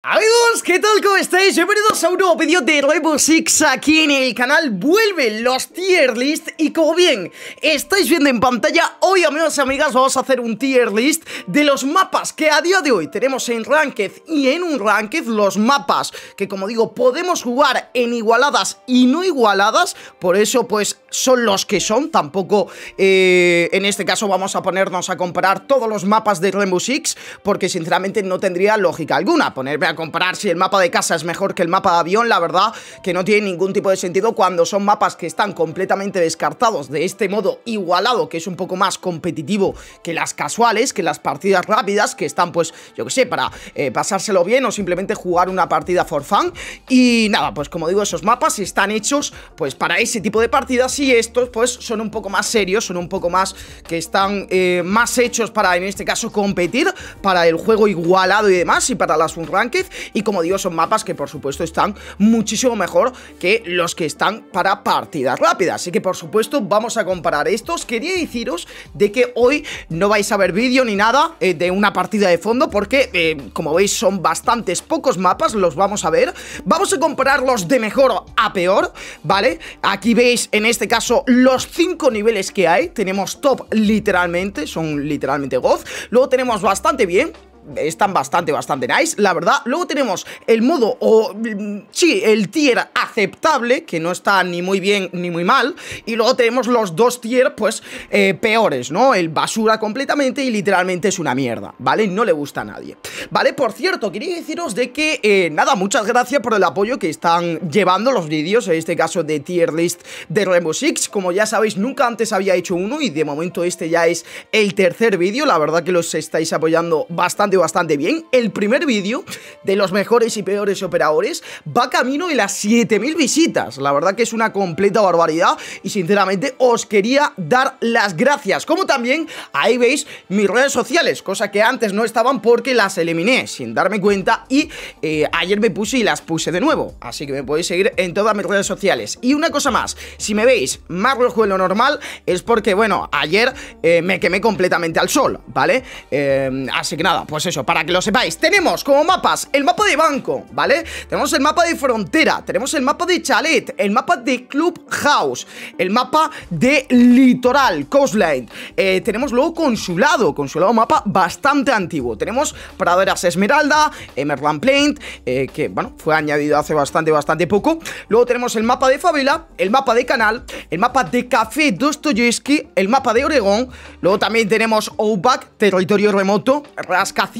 Amigos, ¿qué tal? ¿Cómo estáis? Bienvenidos a un nuevo vídeo de Rainbow Six aquí en el canal Vuelven los tier list Y como bien estáis viendo en pantalla, hoy amigos y amigas vamos a hacer un tier list de los mapas que a día de hoy tenemos en Ranked y en un Ranked Los mapas que como digo podemos jugar en igualadas y no igualadas Por eso pues son los que son, tampoco eh, en este caso vamos a ponernos a comparar todos los mapas de Rainbow Six Porque sinceramente no tendría lógica alguna ponerme comparar si el mapa de casa es mejor que el mapa de avión, la verdad que no tiene ningún tipo de sentido cuando son mapas que están completamente descartados de este modo igualado, que es un poco más competitivo que las casuales, que las partidas rápidas, que están pues, yo que sé, para eh, pasárselo bien o simplemente jugar una partida for fun. Y nada, pues como digo, esos mapas están hechos pues para ese tipo de partidas y estos pues son un poco más serios, son un poco más que están eh, más hechos para, en este caso, competir, para el juego igualado y demás y para las unranked y como digo son mapas que por supuesto están muchísimo mejor que los que están para partidas rápidas, así que por supuesto vamos a comparar estos, quería deciros de que hoy no vais a ver vídeo ni nada eh, de una partida de fondo porque eh, como veis son bastantes pocos mapas, los vamos a ver, vamos a compararlos de mejor a peor, ¿vale? Aquí veis en este caso los 5 niveles que hay, tenemos top literalmente, son literalmente goz, luego tenemos bastante bien, están bastante, bastante nice, la verdad. Luego tenemos el modo, o mm, sí, el tier aceptable, que no está ni muy bien ni muy mal. Y luego tenemos los dos tier, pues, eh, peores, ¿no? El basura completamente y literalmente es una mierda, ¿vale? No le gusta a nadie. Vale, por cierto, quería deciros de que, eh, nada, muchas gracias por el apoyo que están llevando los vídeos, en este caso de tier list de Rainbow Six. Como ya sabéis, nunca antes había hecho uno y de momento este ya es el tercer vídeo. La verdad que los estáis apoyando bastante bastante bien. El primer vídeo de los mejores y peores operadores va camino de las 7000 visitas. La verdad que es una completa barbaridad y sinceramente os quería dar las gracias. Como también ahí veis mis redes sociales, cosa que antes no estaban porque las eliminé sin darme cuenta y eh, ayer me puse y las puse de nuevo. Así que me podéis seguir en todas mis redes sociales. Y una cosa más, si me veis más rojo de lo normal es porque, bueno, ayer eh, me quemé completamente al sol, ¿vale? Eh, así que nada, pues eso, para que lo sepáis Tenemos como mapas el mapa de banco, ¿vale? Tenemos el mapa de frontera Tenemos el mapa de chalet El mapa de club house El mapa de litoral, coastline eh, Tenemos luego consulado Consulado mapa bastante antiguo Tenemos praderas esmeralda Emerland plain eh, que bueno Fue añadido hace bastante, bastante poco Luego tenemos el mapa de favela El mapa de canal, el mapa de café Dostoyevsky, el mapa de Oregón Luego también tenemos Outback, territorio remoto Rascacielos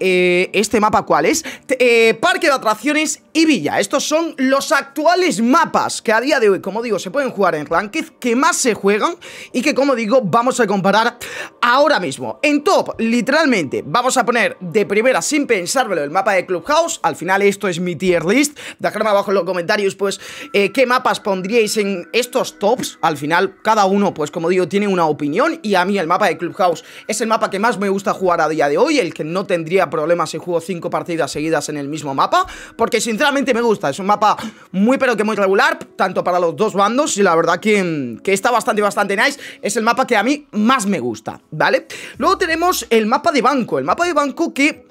eh, ¿Este mapa cuál es? eh, parque de atracciones y Villa. Estos son los actuales mapas que a día de hoy, como digo, se pueden jugar en Ranked, que más se juegan y que, como digo, vamos a comparar ahora mismo. En top, literalmente, vamos a poner de primera, sin pensármelo, el mapa de Clubhouse. Al final esto es mi tier list. Dejadme abajo en los comentarios, pues, eh, qué mapas pondríais en estos tops. Al final, cada uno, pues, como digo, tiene una opinión y a mí el mapa de Clubhouse es el mapa que más me gusta jugar a día de hoy, el que no tendría problemas si jugó cinco partidas seguidas en el mismo mapa, porque sinceramente sinceramente me gusta. Es un mapa muy pero que muy regular, tanto para los dos bandos. Y la verdad que, está bastante, bastante nice. Es el mapa que a mí más me gusta, ¿vale? Luego tenemos el mapa de banco. El mapa de banco que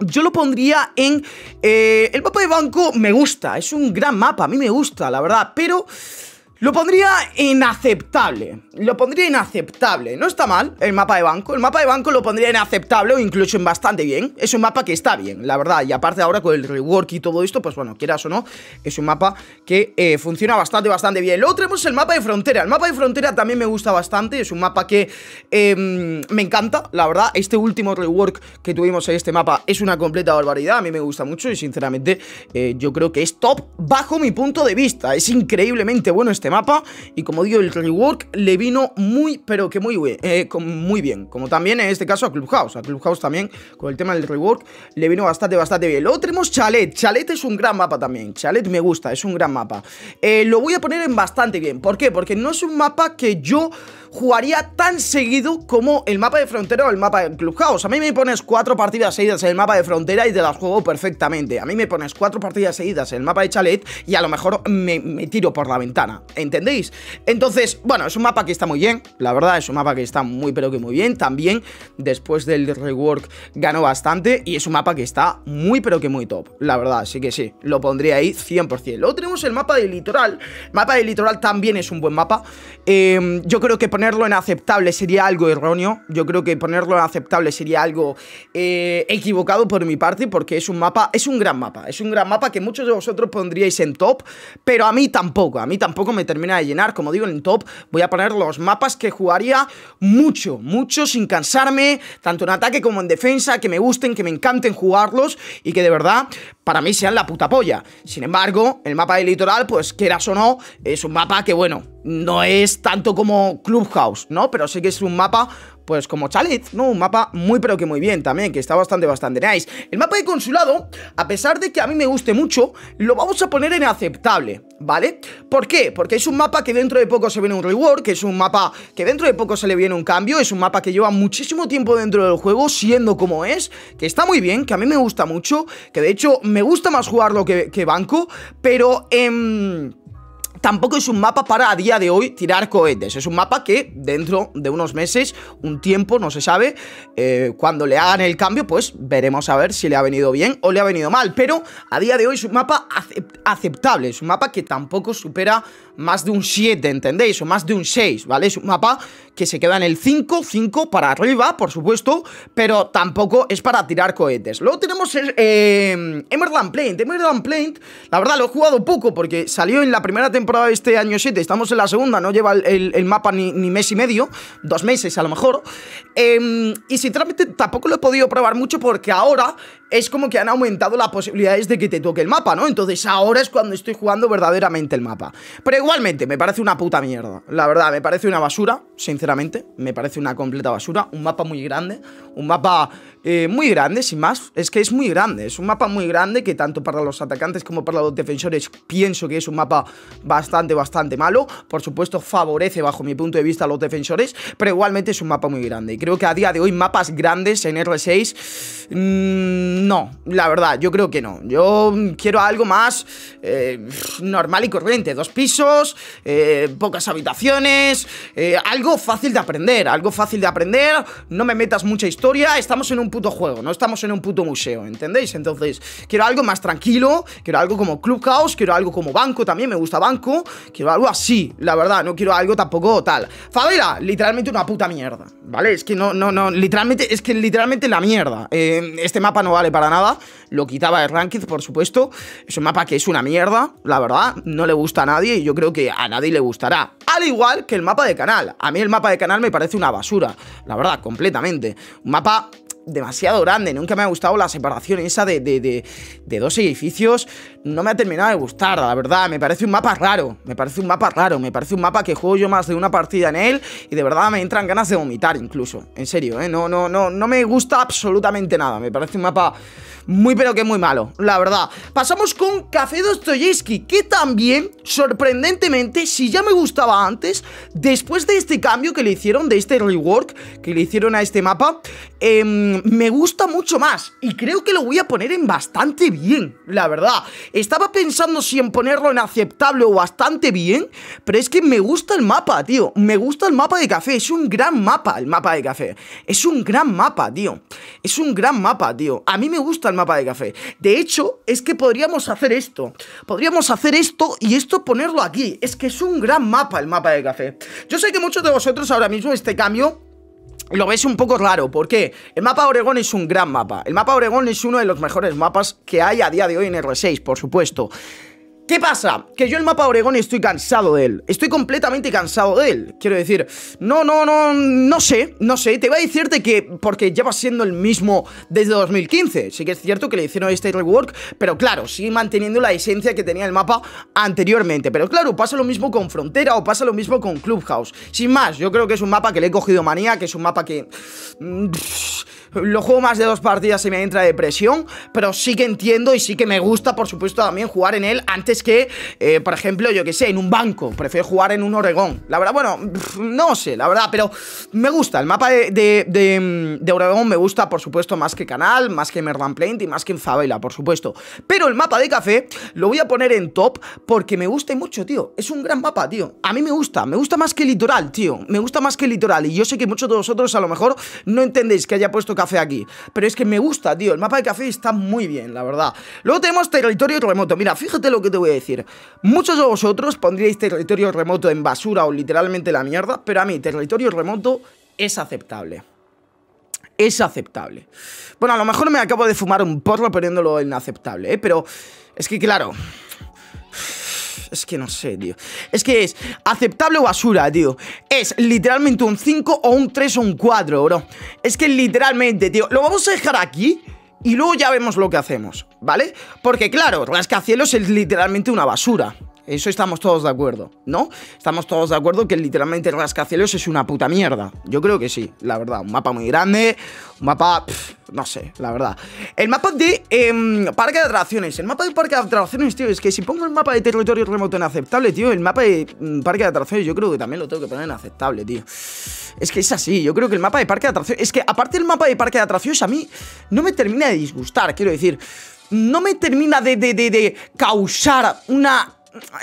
yo lo pondría en... Eh, el mapa de banco me gusta, es un gran mapa, a mí me gusta, la verdad, pero... Lo pondría inaceptable. Lo pondría inaceptable. No está mal el mapa de banco. El mapa de banco lo pondría inaceptable o incluso en bastante bien. Es un mapa que está bien, la verdad. Y aparte ahora con el rework y todo esto, pues bueno, quieras o no, es un mapa que eh, funciona bastante, bastante bien. Luego tenemos el mapa de frontera. El mapa de frontera también me gusta bastante. Es un mapa que em, me encanta, la verdad. Este último rework que tuvimos en este mapa es una completa barbaridad. A mí me gusta mucho y sinceramente eh, yo creo que es top bajo mi punto de vista. Es increíblemente bueno este este mapa. Y como digo, el rework le vino muy, pero que muy, eh, muy bien. Como también en este caso a Clubhouse. A Clubhouse también, con el tema del rework, le vino bastante, bastante bien. Luego tenemos Chalet. Chalet es un gran mapa también. Chalet me gusta, es un gran mapa. Eh, lo voy a poner en bastante bien. ¿Por qué? Porque no es un mapa que yo jugaría tan seguido como el mapa de frontera o el mapa de Clubhouse. A mí me pones cuatro partidas seguidas en el mapa de frontera y te las juego perfectamente. A mí me pones cuatro partidas seguidas en el mapa de chalet y a lo mejor me, tiro por la ventana. ¿Entendéis? Entonces, bueno, es un mapa que está muy bien. La verdad, es un mapa que está muy pero que muy bien. También, después del rework, ganó bastante y es un mapa que está muy pero que muy top. La verdad, Sí que sí, lo pondría ahí 100%. Luego tenemos el mapa de litoral. El mapa de litoral también es un buen mapa. Em, yo creo que poner ponerlo en aceptable sería algo erróneo. Yo creo que ponerlo en aceptable sería algo eh, equivocado por mi parte, porque es un mapa, es un gran mapa. Es un gran mapa que muchos de vosotros pondríais en top, pero a mí tampoco. A mí tampoco me termina de llenar. Como digo, en top voy a poner los mapas que jugaría mucho, mucho, sin cansarme, tanto en ataque como en defensa, que me gusten, que me encanten jugarlos y que de verdad para mí sean la puta polla. Sin embargo, el mapa del litoral, pues quieras o no, es un mapa que, bueno, no es tanto como club House, ¿no? Pero sí que es un mapa, pues como Chalet, ¿no? Un mapa muy pero que muy bien también, que está bastante, bastante nice. El mapa de consulado, a pesar de que a mí me guste mucho, lo vamos a poner en aceptable, ¿vale? ¿Por qué? Porque es un mapa que dentro de poco se viene un reward, que es un mapa que dentro de poco se le viene un cambio, es un mapa que lleva muchísimo tiempo dentro del juego, siendo como es, que está muy bien, que a mí me gusta mucho, que de hecho me gusta más jugarlo que, que banco, pero... en... Em, tampoco es un mapa para a día de hoy tirar cohetes. Es un mapa que dentro de unos meses, un tiempo, no se sabe, eh, cuando le hagan el cambio, pues veremos a ver si le ha venido bien o le ha venido mal. Pero a día de hoy es un mapa aceptable, es un mapa que tampoco supera más de un 7, ¿entendéis? O más de un 6, ¿vale? Es un mapa que se queda en el 5, 5 para arriba, por supuesto, pero tampoco es para tirar cohetes. Luego tenemos eh, eh Emerald Plaint. Emerald Plaint, la verdad lo he jugado poco porque salió en la primera temporada de este año 7, estamos en la segunda, no lleva el, mapa ni, mes y medio, dos meses a lo mejor. y em, y sinceramente tampoco lo he podido probar mucho porque ahora es como que han aumentado las posibilidades de que te toque el mapa, ¿no? Entonces ahora es cuando estoy jugando verdaderamente el mapa. Pero igualmente, me parece una puta mierda. La verdad, me parece una basura, sinceramente. Me parece una completa basura. Un mapa muy grande. Un mapa eh, muy grande, sin más. Es que es muy grande, es un mapa muy grande que tanto para los atacantes como para los defensores pienso que es un mapa bastante, bastante malo. Por supuesto, favorece bajo mi punto de vista a los defensores, pero igualmente es un mapa muy grande. Y creo que a día de hoy mapas grandes en R6, mm, no, la verdad, yo creo que no. Yo quiero algo más eh, normal y corriente, dos pisos, eh, pocas habitaciones, algo fácil de aprender, algo fácil de aprender, no me metas mucha historia, estamos en un puto juego, no estamos en un puto museo, ¿entendéis? Entonces, quiero algo más tranquilo, quiero algo como Clubhouse, quiero algo como Banco también, me gusta Banco, quiero algo así, la verdad, no quiero algo tampoco tal. Favela, literalmente una puta mierda, ¿vale? Es que no, no, no, literalmente, es que literalmente la mierda. Eh, este mapa no vale para nada, lo quitaba de Ranked, por supuesto, es un mapa que es una mierda, la verdad, no le gusta a nadie y yo creo que a nadie le gustará. Al igual que el mapa de canal, a mí el mapa de canal me parece una basura, la verdad, completamente. Un mapa demasiado grande. Nunca me ha gustado la separación esa de, dos edificios. No me ha terminado de gustar, la verdad. Me parece un mapa raro. Me parece un mapa raro. Me parece un mapa que juego yo más de una partida en él. Y de verdad me entran ganas de vomitar incluso. En serio, ¿eh? No, no, no, no me gusta absolutamente nada. Me parece un mapa muy pero que muy malo, la verdad. Pasamos con Café Dostoyevsky, que también, sorprendentemente, si ya me gustaba antes, después de este cambio que le hicieron, de este rework que le hicieron a este mapa, Em, me gusta mucho más y creo que lo voy a poner en bastante bien, la verdad. Estaba pensando si en ponerlo en aceptable o bastante bien, pero es que me gusta el mapa, tío. Me gusta el mapa de café, es un gran mapa el mapa de café. Es un gran mapa, tío. Es un gran mapa, tío. A mí me gusta el mapa de café. De hecho, es que podríamos hacer esto. Podríamos hacer esto y esto ponerlo aquí. Es que es un gran mapa el mapa de café. Yo sé que muchos de vosotros ahora mismo este cambio lo ves un poco raro. ¿Por qué? El mapa Oregón es un gran mapa. El mapa Oregón es uno de los mejores mapas que hay a día de hoy en R6, por supuesto. ¿Qué pasa? Que yo el mapa Oregón estoy cansado de él. Estoy completamente cansado de él. Quiero decir, no, no, no, no sé, no sé. Te voy a decirte que, porque ya va siendo el mismo desde 2015. Sí que es cierto que le hicieron este rework, pero claro, sigue manteniendo la esencia que tenía el mapa anteriormente. Pero claro, pasa lo mismo con Frontera o pasa lo mismo con Clubhouse. Sin más, yo creo que es un mapa que le he cogido manía, que es un mapa que... Mm, lo juego más de dos partidas y me entra depresión, pero sí que entiendo y sí que me gusta, por supuesto, también jugar en él antes que, eh, por ejemplo, yo que sé, en un banco. Prefiero jugar en un Oregón. La verdad, bueno, no sé, la verdad, pero me gusta. El mapa de, Oregón me gusta, por supuesto, más que Canal, más que Merdan y más que Zabela por supuesto. Pero el mapa de Café lo voy a poner en top porque me gusta mucho, tío. Es un gran mapa, tío. A mí me gusta, me gusta más que Litoral, tío. Me gusta más que Litoral. Y yo sé que muchos de vosotros a lo mejor no entendéis que haya puesto Café aquí. Pero es que me gusta, tío. El mapa de café está muy bien, la verdad. Luego tenemos territorio remoto. Mira, fíjate lo que te voy a decir. Muchos de vosotros pondríais territorio remoto en basura o literalmente la mierda, pero a mí territorio remoto es aceptable es aceptable. Bueno, a lo mejor me acabo de fumar un porro poniéndolo inaceptable, ¿eh? pero es que claro, es que no sé, tío. Es que es aceptable o basura, tío. Es literalmente un 5 o un 3 o un 4, bro. Es que literalmente, tío. Lo vamos a dejar aquí y luego ya vemos lo que hacemos, ¿vale? Porque claro, rascacielos es literalmente una basura. Eso estamos todos de acuerdo, ¿no? Estamos todos de acuerdo que literalmente rascacielos es una puta mierda. Yo creo que sí, la verdad. Un mapa muy grande, un mapa no sé, la verdad. El mapa de em, parque de atracciones. El mapa de parque de atracciones, tío, es que si pongo el mapa de territorio remoto en aceptable, tío, el mapa de mm, parque de atracciones yo creo que también lo tengo que poner en aceptable, tío. Es que es así, yo creo que el mapa de parque de atracciones... Es que aparte el mapa de parque de atracciones a mí no me termina de disgustar, quiero decir... No me termina de, de, causar una...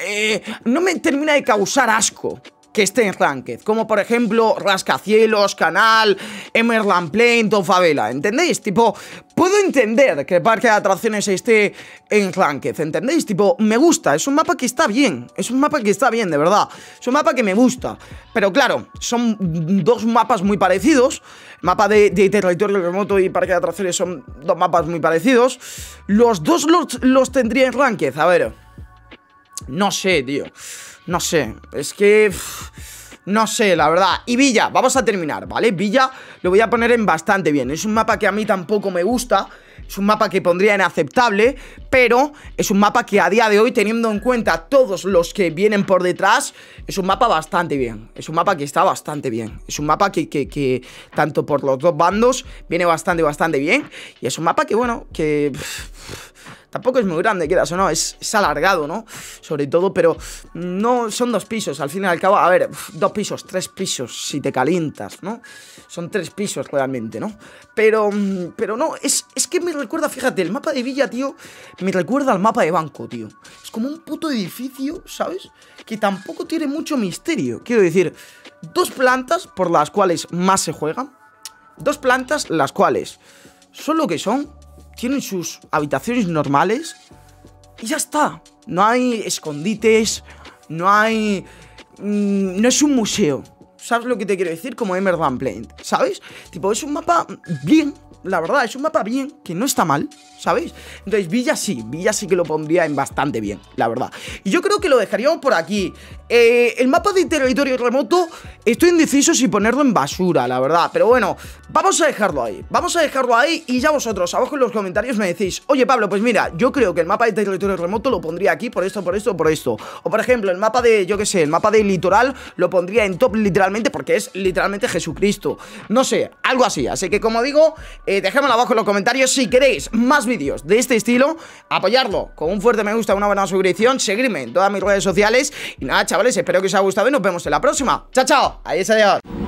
Eh, no me termina de causar asco que esté en Ranked, como por ejemplo Rascacielos, Canal, Emerland Plain Tofabela. Favela, ¿entendéis? Tipo, puedo entender que parque de atracciones esté en Ranked, ¿entendéis? Tipo, me gusta, es un mapa que está bien, es un mapa que está bien, de verdad, es un mapa que me gusta, pero claro, son dos mapas muy parecidos, mapa de, territorio remoto y parque de atracciones son dos mapas muy parecidos, los dos los, los tendría en Ranked, a ver, no sé, tío. No sé, es que... no sé, la verdad Y Villa, vamos a terminar, ¿vale? Villa lo voy a poner en bastante bien Es un mapa que a mí tampoco me gusta es un mapa que pondría en aceptable, pero es un mapa que a día de hoy, teniendo en cuenta todos los que vienen por detrás, es un mapa bastante bien. Es un mapa que está bastante bien. Es un mapa que, que tanto por los dos bandos, viene bastante, bastante bien. Y es un mapa que, bueno, que... Tampoco es muy grande, quieras o no, es, alargado, ¿no? Sobre todo, pero no son dos pisos, al fin y al cabo, a ver, dos pisos, tres pisos, si te calientas, ¿no? Son tres pisos realmente, ¿no? Pero, mm, pero no, es, es que me recuerda, fíjate, el mapa de Villa, tío, me recuerda al mapa de banco, tío. Es como un puto edificio, ¿sabes? Que tampoco tiene mucho misterio. Quiero decir, dos plantas por las cuales más se juegan. Dos plantas las cuales son lo que son tienen sus habitaciones normales y ya está. No hay escondites, no hay... Mm, no es un museo. ¿Sabes lo que te quiero decir? Como Emerald Plant, ¿sabes? Tipo, es un mapa bien, la verdad, es un mapa bien, que no está mal, ¿Sabes? Entonces, Villa sí, Villa sí que lo pondría en bastante bien, la verdad. Y yo creo que lo dejaríamos por aquí. Eh, el mapa de territorio remoto, estoy indeciso si ponerlo en basura, la verdad. Pero bueno, vamos a dejarlo ahí. Vamos a dejarlo ahí y ya vosotros, abajo en los comentarios me decís, oye Pablo, pues mira, yo creo que el mapa de territorio remoto lo pondría aquí por esto, por esto, por esto. O por ejemplo, el mapa de, yo qué sé, el mapa de litoral lo pondría en top literalmente porque es literalmente Jesucristo. No sé, algo así. Así que como digo, eh, abajo en los comentarios si queréis más vídeos de este estilo, apoyarlo con un fuerte me gusta, una buena suscripción, seguirme en todas mis redes sociales y nada, chavales Espero que os haya gustado y nos vemos en la próxima Chao, chao, ahí está, adiós.